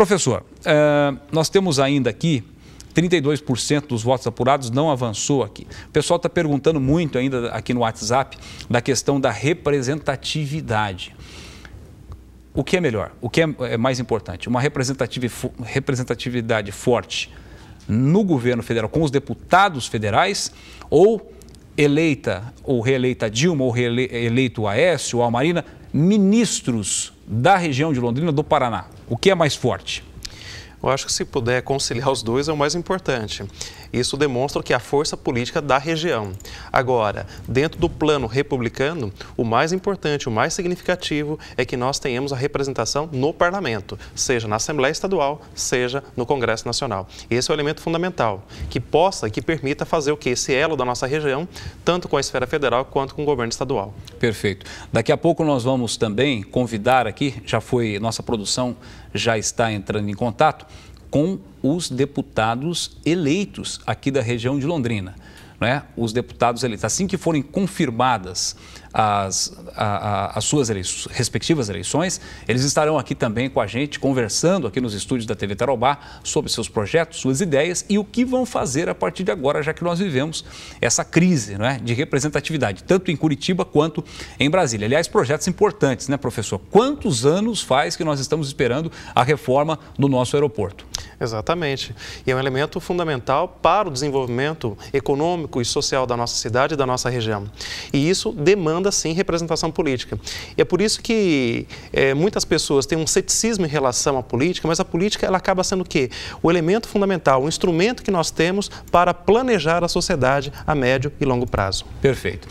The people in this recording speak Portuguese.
Professor, eh, nós temos ainda aqui 32% dos votos apurados não avançou aqui. O pessoal está perguntando muito ainda aqui no WhatsApp da questão da representatividade. O que é melhor? O que é, é mais importante? Uma representatividade forte no governo federal, com os deputados federais, ou eleita ou reeleita Dilma, ou reeleito Aécio, ou a Marina, ministros da região de Londrina, do Paraná? O que é mais forte? Eu acho que se puder conciliar os dois é o mais importante. Isso demonstra que é a força política da região. Agora, dentro do plano republicano, o mais importante, o mais significativo é que nós tenhamos a representação no parlamento, seja na Assembleia Estadual, seja no Congresso Nacional. Esse é o elemento fundamental, que possa e que permita fazer o que? Esse elo da nossa região, tanto com a esfera federal quanto com o governo estadual. Perfeito. Daqui a pouco nós vamos também convidar aqui, já foi nossa produção já está entrando em contato com os deputados eleitos aqui da região de Londrina né, os deputados eleitos. Assim que forem confirmadas as, a, a, as suas respectivas eleições, eles estarão aqui também com a gente, conversando aqui nos estúdios da TV Tarobá sobre seus projetos, suas ideias e o que vão fazer a partir de agora, já que nós vivemos essa crise né, de representatividade, tanto em Curitiba quanto em Brasília. Aliás, projetos importantes, né, professor? Quantos anos faz que nós estamos esperando a reforma do nosso aeroporto? Exatamente. E é um elemento fundamental para o desenvolvimento econômico e social da nossa cidade e da nossa região. E isso demanda, sim, representação política. E é por isso que é, muitas pessoas têm um ceticismo em relação à política, mas a política ela acaba sendo o quê? O elemento fundamental, o instrumento que nós temos para planejar a sociedade a médio e longo prazo. Perfeito.